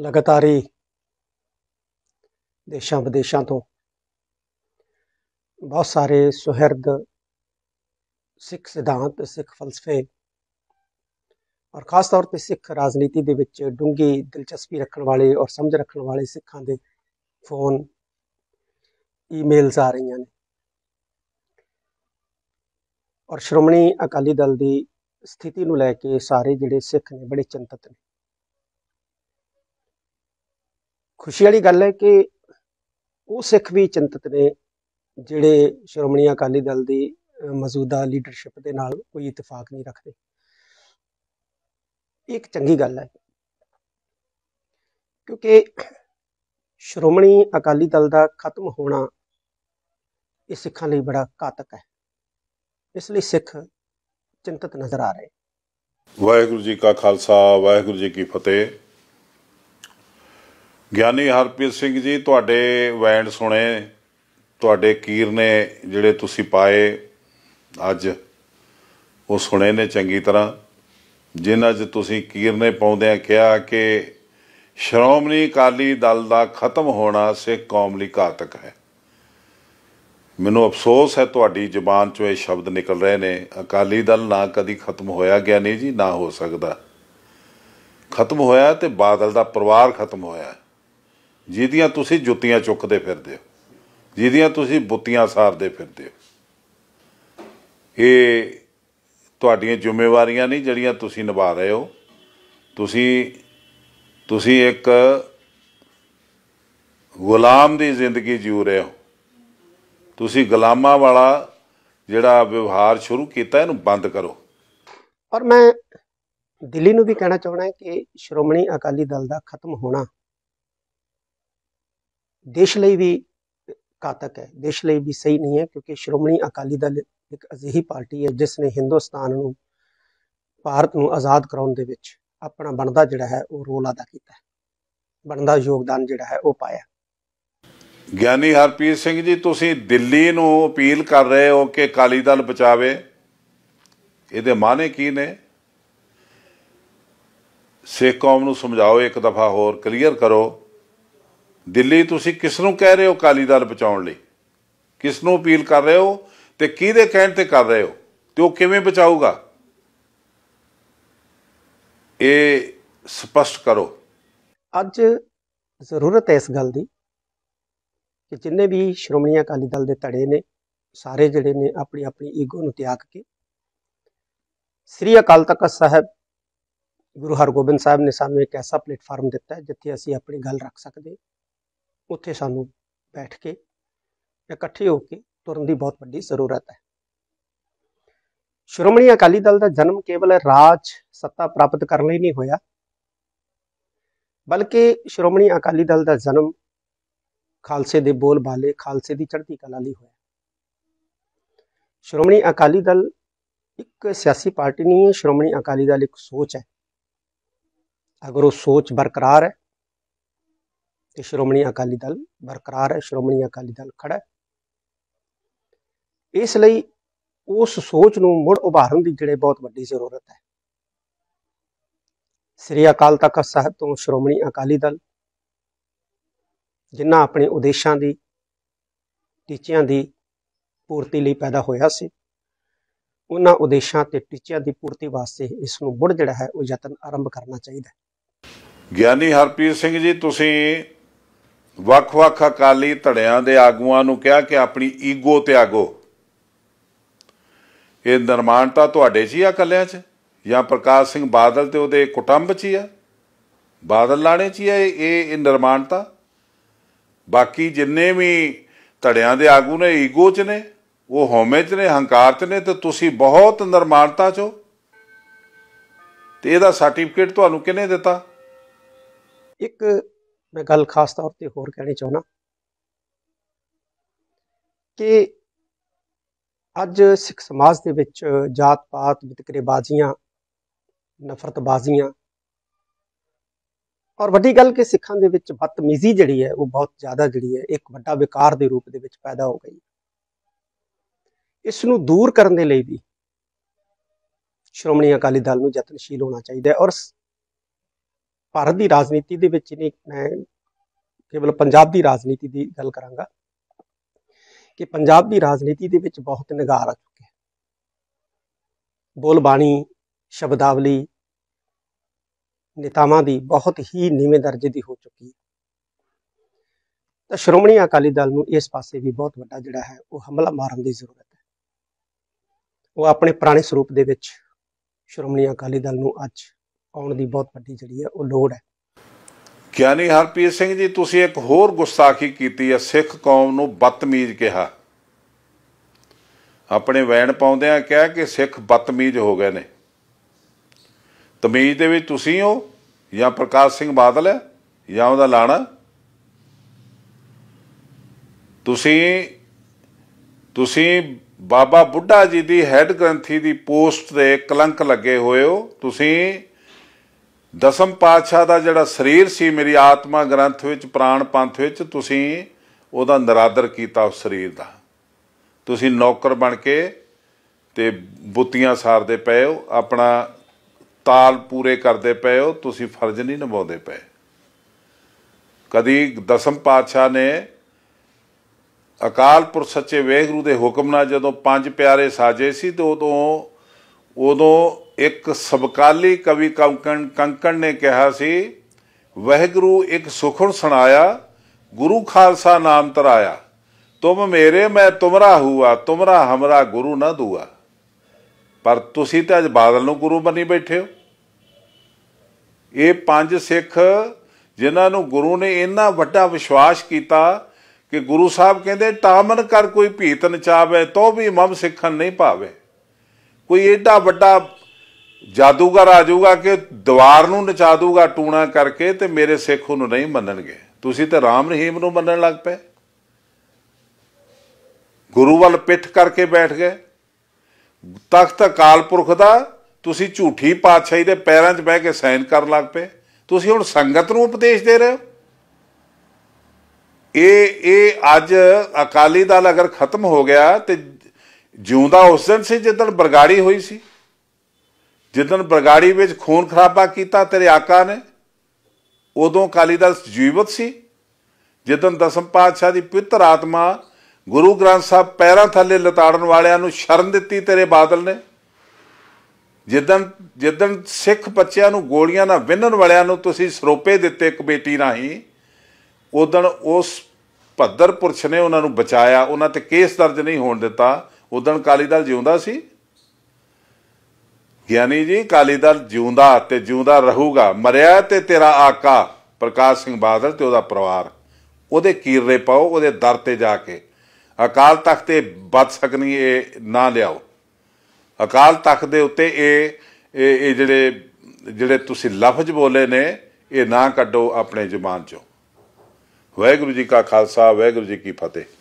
ਲਗਾਤਾਰੀ ਦੇਸ਼ਾਂ ਵਿਦੇਸ਼ਾਂ ਤੋਂ ਬਹੁਤ ਸਾਰੇ ਸੁਹਿਰਦ ਸਿੱਖ ਸਿਧਾਂਤ ਸਿੱਖ ਫਲਸਫੇ ਔਰ ਖਾਸ ਤੌਰ ਤੇ ਸਿੱਖ ਰਾਜਨੀਤੀ ਦੇ ਵਿੱਚ ਡੂੰਗੀ ਦਿਲਚਸਪੀ ਰੱਖਣ ਵਾਲੇ ਔਰ ਸਮਝ ਰੱਖਣ ਵਾਲੇ ਸਿੱਖਾਂ ਦੇ ਫੋਨ ਈਮੇਲਸ ਆ ਰਹੀਆਂ ਨੇ ਔਰ ਸ਼੍ਰੋਮਣੀ ਅਕਾਲੀ ਦਲ ਦੀ ਸਥਿਤੀ ਨੂੰ ਲੈ ਕੇ ਸਾਰੇ ਜਿਹੜੇ ਸਿੱਖ ਨੇ ਬੜੇ ਚਿੰਤਤ ਨੇ ਖੁਸ਼ੀ ਵਾਲੀ ਗੱਲ ਹੈ ਕਿ ਉਹ ਸਿੱਖ ਵੀ ਚਿੰਤਤ ਨੇ ਜਿਹੜੇ ਸ਼੍ਰੋਮਣੀ ਅਕਾਲੀ ਦਲ ਦੀ ਮੌਜੂਦਾ ਲੀਡਰਸ਼ਿਪ ਦੇ ਨਾਲ ਕੋਈ ਇਤਫਾਕ ਨਹੀਂ ਰੱਖਦੇ ਇੱਕ ਚੰਗੀ ਗੱਲ ਹੈ ਕਿਉਂਕਿ ਸ਼੍ਰੋਮਣੀ ਅਕਾਲੀ ਦਲ ਦਾ ਖਤਮ ਹੋਣਾ ਇਹ ਸਿੱਖਾਂ ਲਈ ਬੜਾ ਘਾਤਕ ਹੈ ਇਸ ਲਈ ਸਿੱਖ ਚਿੰਤਤ ਨਜ਼ਰ ਆ ਰਹੇ ਵਾਹਿਗੁਰੂ ਜੀ ਕਾ ਖਾਲਸਾ ਵਾਹਿਗੁਰੂ ਜੀ ਕੀ ਫਤਿਹ ਗਿਆਨੀ ਹਰਪ੍ਰੀਤ ਸਿੰਘ ਜੀ ਤੁਹਾਡੇ ਵੈਂਡ ਸੁਣੇ ਤੁਹਾਡੇ ਕੀਰ ਨੇ ਜਿਹੜੇ ਤੁਸੀਂ ਪਾਏ ਅੱਜ ਉਹ ਸੁਣੇ ਨੇ ਚੰਗੀ ਤਰ੍ਹਾਂ ਜਿਨ੍ਹਾਂ 'ਚ ਤੁਸੀਂ ਕੀਰ ਨੇ ਆ ਕਿਹਾ ਕਿ ਸ਼੍ਰੋਮਣੀ ਅਕਾਲੀ ਦਲ ਦਾ ਖਤਮ ਹੋਣਾ ਸਿੱਖ ਕੌਮ ਲਈ ਘਾਤਕ ਹੈ ਮੈਨੂੰ ਅਫਸੋਸ ਹੈ ਤੁਹਾਡੀ ਜ਼ੁਬਾਨ 'ਚੋਂ ਇਹ ਸ਼ਬਦ ਨਿਕਲ ਰਹੇ ਨੇ ਅਕਾਲੀ ਦਲ ਨਾ ਕਦੀ ਖਤਮ ਹੋਇਆ ਗਿਆ ਨਹੀਂ ਜੀ ਨਾ ਹੋ ਸਕਦਾ ਖਤਮ ਹੋਇਆ ਤੇ ਬਾਦਲ ਦਾ ਪਰਿਵਾਰ ਖਤਮ ਹੋਇਆ ਜਿਹਦੀਆਂ ਤੁਸੀਂ ਜੁੱਤੀਆਂ ਚੁੱਕਦੇ ਫਿਰਦੇ ਹੋ ਜਿਹਦੀਆਂ ਤੁਸੀਂ ਬੁੱਤੀਆਂ ਸਾਰਦੇ ਫਿਰਦੇ ਹੋ ਇਹ ਤੁਹਾਡੀਆਂ ਜ਼ਿੰਮੇਵਾਰੀਆਂ ਨਹੀਂ ਜਿਹੜੀਆਂ ਤੁਸੀਂ ਨਿਭਾ ਰਹੇ ਹੋ ਤੁਸੀਂ ਤੁਸੀਂ ਇੱਕ ਗੁਲਾਮ ਦੀ ਜ਼ਿੰਦਗੀ ਜੀ ਰਹੇ ਹੋ ਤੁਸੀਂ ਗੁਲਾਮਾਂ ਵਾਲਾ ਜਿਹੜਾ ਵਿਵਹਾਰ ਸ਼ੁਰੂ ਕੀਤਾ ਇਹਨੂੰ ਬੰਦ ਕਰੋ ਪਰ ਮੈਂ ਦਿੱਲੀ ਨੂੰ ਵੀ ਕਹਿਣਾ ਚਾਹਣਾ ਕਿ ਸ਼੍ਰੋਮਣੀ ਅਕਾਲੀ ਦਲ ਦਾ ਖਤਮ ਹੋਣਾ ਦੇਸ਼ ਲਈ ਵੀ ਕਾਤਕ ਹੈ ਦੇਸ਼ ਲਈ ਵੀ ਸਹੀ ਨਹੀਂ ਹੈ ਕਿਉਂਕਿ ਸ਼੍ਰੋਮਣੀ ਅਕਾਲੀ ਦਲ ਇੱਕ ਅਜਿਹੀ ਪਾਰਟੀ ਹੈ ਜਿਸ ਨੇ ਹਿੰਦੁਸਤਾਨ ਨੂੰ ਭਾਰਤ ਨੂੰ ਆਜ਼ਾਦ ਕਰਾਉਣ ਦੇ ਵਿੱਚ ਆਪਣਾ ਬਣਦਾ ਜਿਹੜਾ ਹੈ ਉਹ ਰੋਲ ਅਦਾ ਕੀਤਾ ਹੈ ਬਣਦਾ ਯੋਗਦਾਨ ਜਿਹੜਾ ਹੈ ਉਹ ਪਾਇਆ ਗਿਆਨੀ ਹਰਪ੍ਰੀਤ ਸਿੰਘ ਜੀ ਤੁਸੀਂ ਦਿੱਲੀ ਨੂੰ ਅਪੀਲ ਕਰ ਰਹੇ ਹੋ ਕਿ ਅਕਾਲੀ ਦਲ ਬਚਾਵੇ ਇਹਦੇ ਮਾਨੇ ਕੀ ਨੇ ਸਿੱਖ ਕੌਮ ਨੂੰ ਸਮਝਾਓ ਇੱਕ ਦਫਾ ਹੋਰ ਕਲੀਅਰ ਕਰੋ ਦਿੱਲੀ ਤੁਸੀਂ ਕਿਸ ਨੂੰ ਕਹਿ ਰਹੇ ਹੋ ਕਾਲੀ ਦਲ ਬਚਾਉਣ ਲਈ ਕਿਸ ਨੂੰ ਅਪੀਲ ਕਰ ਰਹੇ ਹੋ ਤੇ ਕਿਹਦੇ ਕਹਿਣ ਤੇ ਕਰ ਰਹੇ ਹੋ ਤੇ ਉਹ ਕਿਵੇਂ ਬਚਾਊਗਾ ਇਹ ਸਪਸ਼ਟ ਕਰੋ ਅੱਜ ਜ਼ਰੂਰਤ ਹੈ ਇਸ ਗੱਲ ਦੀ ਕਿ ਜਿੰਨੇ ਵੀ ਸ਼੍ਰੋਮਣੀ ਅਕਾਲੀ ਦਲ ਦੇ ਧੜੇ ਨੇ ਸਾਰੇ ਜਿਹੜੇ ਨੇ ਆਪਣੀ ਆਪਣੀ ਈਗੋ ਨੂੰ ਤਿਆਗ ਕੇ ਸ੍ਰੀ ਅਕਾਲ ਤਖਤ ਸਾਹਿਬ ਗੁਰੂ ਹਰਗੋਬਿੰਦ ਸਾਹਿਬ ਨੇ ਸਾਨੂੰ ਇੱਕ ਐਸਾ ਪਲੇਟਫਾਰਮ ਦਿੱਤਾ ਹੈ ਜਿੱਥੇ ਅਸੀਂ ਆਪਣੀ ਗੱਲ ਰੱਖ ਸਕਦੇ ਉੱਥੇ ਸਾਨੂੰ ਬੈਠ ਕੇ ਇਕੱਠੇ ਹੋ ਕੇ ਤੁਰਨ ਦੀ ਬਹੁਤ ਵੱਡੀ ਜ਼ਰੂਰਤ ਹੈ ਸ਼੍ਰੋਮਣੀ ਅਕਾਲੀ ਦਲ ਦਾ ਜਨਮ ਕੇਵਲ ਰਾਜ ਸੱਤਾ ਪ੍ਰਾਪਤ ਕਰਨ ਲਈ ਨਹੀਂ ਹੋਇਆ ਬਲਕਿ ਸ਼੍ਰੋਮਣੀ ਅਕਾਲੀ ਦਲ ਦਾ ਜਨਮ ਖਾਲਸੇ ਦੇ ਬੋਲ ਬਾਲੇ ਖਾਲਸੇ ਦੀ ਚੜ੍ਹਦੀ ਕਲਾ ਲਈ ਹੋਇਆ ਸ਼੍ਰੋਮਣੀ ਅਕਾਲੀ ਦਲ ਇੱਕ ਸਿਆਸੀ ਪਾਰਟੀ ਨਹੀਂ ਹੈ ਸ਼੍ਰੋਮਣੀ ਅਕਾਲੀ ਦਲ ਇੱਕ ਸੋਚ ਹੈ ਅਗਰ ਉਹ ਸੋਚ ਬਰਕਰਾਰ ਹੈ ਤੇ ਸ਼੍ਰੋਮਣੀ ਅਕਾਲੀ ਦਲ ਬਰਕਰਾਰ ਹੈ ਸ਼੍ਰੋਮਣੀ ਅਕਾਲੀ ਦਲ ਖੜਾ ਹੈ ਇਸ ਲਈ ਉਸ ਸੋਚ ਨੂੰ ਮੁੜ ਉਭਾਰਨ ਦੀ ਜਿਹੜੇ ਬਹੁਤ ਵੱਡੀ ਜ਼ਰੂਰਤ ਹੈ ਸ੍ਰੀ ਅਕਾਲ ਤਖਤ ਸਾਹਿਬ ਤੋਂ ਸ਼੍ਰੋਮਣੀ ਅਕਾਲੀ ਦਲ ਜਿਨ੍ਹਾਂ ਆਪਣੇ ਉਦੇਸ਼ਾਂ ਦੀ ਟੀਚਿਆਂ ਦੀ ਪੂਰਤੀ ਲਈ ਪੈਦਾ ਹੋਇਆ ਸੀ ਉਹਨਾਂ ਉਦੇਸ਼ਾਂ ਤੇ ਟੀਚਿਆਂ ਦੀ ਪੂਰਤੀ ਵਾਸਤੇ ਇਸ ਨੂੰ ਮੁੜ ਜਿਹੜਾ ਹੈ ਉਹ ਯਤਨ ਆਰੰਭ ਕਰਨਾ ਚਾਹੀਦਾ ਗਿਆਨੀ ਹਰਪ੍ਰੀਤ ਸਿੰਘ ਜੀ ਤੁਸੀਂ ਵੱਖ-ਵੱਖ ਅਕਾਲੀ ਧੜਿਆਂ ਦੇ ਆਗੂਆਂ ਨੂੰ ਕਿਹਾ ਕਿ ਆਪਣੀ ਈਗੋ ਤਿਆਗੋ ਇਹ ਨਿਰਮਾਣਤਾ ਤੁਹਾਡੇ 'ਚ ਹੀ ਆ ਕੱਲਿਆਂ 'ਚ ਜਾਂ ਪ੍ਰਕਾਸ਼ ਸਿੰਘ ਬਾਦਲ ਤੇ ਉਹਦੇ ਕੁਟੰਬ 'ਚ ਹੀ ਆ ਬਾਦਲ ਲਾਣੇ 'ਚ ਹੀ ਆ ਇਹ ਇਹ ਨਿਰਮਾਣਤਾ ਬਾਕੀ ਜਿੰਨੇ ਵੀ ਧੜਿਆਂ ਦੇ ਆਗੂ ਨੇ ਈਗੋ 'ਚ ਨੇ ਉਹ ਹਉਮੈ 'ਚ ਨੇ ਹੰਕਾਰ 'ਚ ਨੇ ਤੇ ਤੁਸੀਂ ਬਹੁਤ ਨਿਰਮਾਣਤਾ 'ਚੋ ਤੇ ਇਹਦਾ ਸਰਟੀਫਿਕੇਟ ਤੁਹਾਨੂੰ ਕਿਹਨੇ ਦਿੱਤਾ ਇੱਕ ਮੈਂ ਗੱਲ ਖਾਸ ਤੌਰ ਤੇ ਹੋਰ ਕਹਿਣੀ ਚਾਹੁੰਦਾ ਕਿ ਅੱਜ ਸਿੱਖ ਸਮਾਜ ਦੇ ਵਿੱਚ ਜਾਤ ਪਾਤ ਬਾਜ਼ੀਆਂ ਨਫ਼ਰਤ ਬਾਜ਼ੀਆਂ ਔਰ ਵੱਡੀ ਗੱਲ ਕਿ ਸਿੱਖਾਂ ਦੇ ਵਿੱਚ ਬਦਤਮੀਜ਼ੀ ਜਿਹੜੀ ਹੈ ਉਹ ਬਹੁਤ ਜ਼ਿਆਦਾ ਜਿਹੜੀ ਹੈ ਇੱਕ ਵੱਡਾ ਵਿਕਾਰ ਦੇ ਰੂਪ ਦੇ ਵਿੱਚ ਪੈਦਾ ਹੋ ਗਈ ਇਸ ਨੂੰ ਦੂਰ ਕਰਨ ਦੇ ਲਈ ਵੀ ਸ਼੍ਰੋਮਣੀ ਅਕਾਲੀ ਦਲ ਨੂੰ ਯਤਨਸ਼ੀਲ ਹੋਣਾ ਚਾਹੀਦਾ ਹੈ ਔਰ ਭਾਰਤ ਦੀ ਰਾਜਨੀਤੀ ਦੇ ਵਿੱਚ ਨਹੀਂ ਮੈਂ ਕੇਵਲ ਪੰਜਾਬ ਦੀ ਰਾਜਨੀਤੀ ਦੀ ਗੱਲ ਕਰਾਂਗਾ ਕਿ ਪੰਜਾਬ ਦੀ ਰਾਜਨੀਤੀ ਦੇ ਵਿੱਚ ਬਹੁਤ ਨਿਗਾਰ ਆ ਚੁੱਕੀ ਹੈ ਬੋਲਬਾਣੀ ਸ਼ਬਦਾਵਲੀ ਨੇਤਾਵਾਂ ਦੀ ਬਹੁਤ ਹੀ ਨੀਵੇਂ ਦਰਜੇ ਦੀ ਹੋ ਚੁੱਕੀ ਹੈ ਤਾਂ ਸ਼੍ਰੋਮਣੀ ਅਕਾਲੀ ਦਲ ਨੂੰ ਇਸ ਪਾਸੇ ਵੀ ਬਹੁਤ ਵੱਡਾ ਜਿਹੜਾ ਹੈ ਉਹ ਹਮਲਾ ਮਾਰਨ ਦੀ ਜ਼ਰੂਰਤ ਹੈ ਉਹ ਆਪਣੇ ਪੁਰਾਣੇ ਸਰੂਪ ਦੇ ਵਿੱਚ ਸ਼੍ਰੋਮਣੀ ਅਕਾਲੀ ਦਲ ਨੂੰ ਅੱਜ ਆਉਣ ਦੀ ਬਹੁਤ ਵੱਡੀ ਜਿਹੜੀ ਹੈ ਉਹ ਲੋੜ ਹੈ ਗਿਆਨੀ ਹਰਪ੍ਰੀਤ ਸਿੰਘ ਜੀ ਤੁਸੀਂ ਇੱਕ ਹੋਰ ਗੁਸਤਾਖੀ ਕੀਤੀ ਹੈ ਸਿੱਖ ਕੌਮ ਨੂੰ ਬਤਮੀਜ਼ ਕਿਹਾ ਆਪਣੇ ਵੈਣ ਪਾਉਂਦਿਆਂ ਕਿਹਾ ਕਿ ਸਿੱਖ ਬਤਮੀਜ਼ ਹੋ ਗਏ ਨੇ ਤਮੀਜ਼ ਦੇ ਵਿੱਚ ਤੁਸੀਂ ਹੋ ਜਾਂ ਪ੍ਰਕਾਸ਼ ਸਿੰਘ ਬਾਦਲ ਹੈ ਜਾਂ ਉਹਦਾ ਲਾਣਾ ਤੁਸੀਂ ਤੁਸੀਂ ਬਾਬਾ ਬੁੱਢਾ ਜੀ ਦੀ ਹੈੱਡ ਗ੍ਰੰਥੀ ਦੀ ਪੋਸਟ ਤੇ ਕਲੰਕ ਲੱਗੇ ਹੋਏ ਹੋ ਤੁਸੀਂ ਦਸਮ ਪਾਤਸ਼ਾਹ ਦਾ ਜਿਹੜਾ ਸਰੀਰ ਸੀ ਮੇਰੀ ਆਤਮਾ ਗ੍ਰੰਥ ਵਿੱਚ ਪ੍ਰਾਣ ਪੰਥ ਵਿੱਚ ਤੁਸੀਂ ਉਹਦਾ ਨਰਾਦਰ ਕੀਤਾ ਉਸ ਸਰੀਰ ਦਾ ਤੁਸੀਂ ਨੌਕਰ ਬਣ ਕੇ ਤੇ ਬੁੱਤੀਆਂ ਸਾਰਦੇ ਪਏ ਹੋ ਆਪਣਾ ਤਾਲ ਪੂਰੇ ਕਰਦੇ ਪਏ ਹੋ ਤੁਸੀਂ ਫਰਜ਼ ਨਹੀਂ ਨਿਭਾਉਂਦੇ ਪਏ ਕਦੀ ਦਸਮ ਪਾਤਸ਼ਾਹ ਨੇ ਅਕਾਲ ਪੁਰਖ ਸੱਚੇ ਵੇਗਰੂ ਦੇ ਹੁਕਮ ਨਾਲ ਜਦੋਂ ਪੰਜ ਪਿਆਰੇ ਸਾਜੇ ਸੀ ਤੇ ਉਦੋਂ ਉਦੋਂ ਇੱਕ ਸਬਕਾਲੀ ਕਵੀ ਕੰਕਣ ਕੰਕਣ ਨੇ ਕਿਹਾ ਸੀ ਵਹਿਗੁਰੂ ਇੱਕ ਸੁਖਣ ਸੁਣਾਇਆ ਗੁਰੂ ਖਾਲਸਾ ਨਾਮ ਤਰਾਇਆ ਤੁਮ ਮੇਰੇ ਮੈਂ ਤੁਮਰਾ ਹੂਆ ਤੁਮਰਾ ਹਮਰਾ ਗੁਰੂ ਨਾ ਦੂਆ ਪਰ ਤੁਸੀਂ ਤਾਂ ਅਜ ਬਾਦਲ ਨੂੰ ਗੁਰੂ ਬਣੀ ਬੈਠੇ ਹੋ ਇਹ ਪੰਜ ਸਿੱਖ ਜਿਨ੍ਹਾਂ ਨੂੰ ਗੁਰੂ ਨੇ ਇੰਨਾ ਵੱਡਾ ਵਿਸ਼ਵਾਸ ਕੀਤਾ ਕਿ ਗੁਰੂ ਸਾਹਿਬ ਕਹਿੰਦੇ ਤਾਮਨ ਕਰ ਕੋਈ ਭੀਤ ਨਚਾਵੇ ਤੋ ਵੀ ਮਮ ਸਿੱਖਣ ਨਹੀਂ ਪਾਵੇ ਕੋਈ ਐਡਾ ਵੱਡਾ ਜਾਦੂਗਰ ਆ ਜਾਊਗਾ ਕਿ ਦੀਵਾਰ ਨੂੰ ਨਚਾ ਦੂਗਾ ਟੂਣਾ ਕਰਕੇ ਤੇ ਮੇਰੇ ਸਿੱਖ ਨੂੰ ਨਹੀਂ ਮੰਨਣਗੇ ਤੁਸੀਂ ਤਾਂ ਰਾਮ ਰਹੀਮ ਨੂੰ ਮੰਨਣ ਲੱਗ ਪਏ ਗੁਰੂ ਵੱਲ ਪਿੱਠ ਕਰਕੇ ਬੈਠ ਗਏ ਤਖਤ ਅਕਾਲ ਪੁਰਖ ਦਾ ਤੁਸੀਂ ਝੂਠੀ ਪਾਤਸ਼ਾਹੀ ਦੇ ਪੈਰਾਂ 'ਚ ਬਹਿ ਕੇ ਸਾਈਨ ਕਰਨ ਲੱਗ ਪਏ ਤੁਸੀਂ ਹੁਣ ਸੰਗਤ ਨੂੰ ਉਪਦੇਸ਼ ਦੇ ਰਹੇ ਹੋ ਇਹ ਇਹ ਅੱਜ ਅਕਾਲੀ ਦਲ ਅਗਰ ਖਤਮ ਹੋ ਗਿਆ ਤੇ ਜਿਉਂਦਾ ਉਸ ਦਿਨ ਸੀ ਜਦੋਂ ਬਰਗਾੜੀ ਹੋਈ ਸੀ ਜਿੱਦਨ ਬਰਗਾੜੀ ਵਿੱਚ ਖੂਨ ਖਰਾਬਾ ਕੀਤਾ ਤੇਰੇ ਆਕਾ ਨੇ ਉਦੋਂ ਕਾਲੀਦਾਸ ਜੀਵਤ ਸੀ ਜਿੱਦਨ ਦਸਮ ਪਾਤਸ਼ਾਹ ਦੀ ਪਵਿੱਤਰ ਆਤਮਾ ਗੁਰੂ ਗ੍ਰੰਥ ਸਾਹਿਬ ਪੈਰਾਂ ਥੱਲੇ ਲਤਾੜਨ ਵਾਲਿਆਂ ਨੂੰ ਸ਼ਰਨ ਦਿੱਤੀ ਤੇਰੇ ਬਾਦਲ ਨੇ ਜਿੱਦਨ ਜਿੱਦਨ ਸਿੱਖ ਬੱਚਿਆਂ ਨੂੰ ਗੋਲੀਆਂ ਨਾਲ ਵਿੰਨਣ ਵਾਲਿਆਂ ਨੂੰ ਤੁਸੀਂ ਸਰੋਪੇ ਦਿੱਤੇ ਕਮੇਟੀ ਰਾਹੀਂ ਉਦੋਂ ਉਸ ਭੱਦਰ ਪੁਰਸ਼ ਨੇ ਉਹਨਾਂ ਨੂੰ ਬਚਾਇਆ ਉਹਨਾਂ ਤੇ ਕੇਸ ਦਰਜ ਨਹੀਂ ਹੋਣ ਦਿੱਤਾ ਉਦੋਂ ਕਾਲੀਦਲ ਜਿਉਂਦਾ ਸੀ ਯਾਨੀ ਜੀ ਕਾਲੀ ਦਲ ਜਿਉਂਦਾ ਤੇ ਜਿਉਂਦਾ ਰਹੂਗਾ ਮਰਿਆ ਤੇ ਤੇਰਾ ਆਕਾ ਪ੍ਰਕਾਸ਼ ਸਿੰਘ ਬਾਦਲ ਤੇ ਉਹਦਾ ਪਰਿਵਾਰ ਉਹਦੇ ਕੀਰੇ ਪਾਓ ਉਹਦੇ ਦਰ ਤੇ ਜਾ ਕੇ ਅਕਾਲ ਤਖਤ ਤੇ ਬਚ ਸਕਣੀ ਇਹ ਨਾ ਲਿਆਓ ਅਕਾਲ ਤਖਤ ਦੇ ਉੱਤੇ ਇਹ ਇਹ ਜਿਹੜੇ ਜਿਹੜੇ ਤੁਸੀਂ ਲਫ਼ਜ਼ ਬੋਲੇ ਨੇ ਇਹ ਨਾ ਕੱਢੋ ਆਪਣੇ ਜ਼ੁਬਾਨ ਚੋਂ ਵਾਹਿਗੁਰੂ ਜੀ ਕਾ ਖਾਲਸਾ ਵਾਹਿਗੁਰੂ ਜੀ ਕੀ ਫਤਿਹ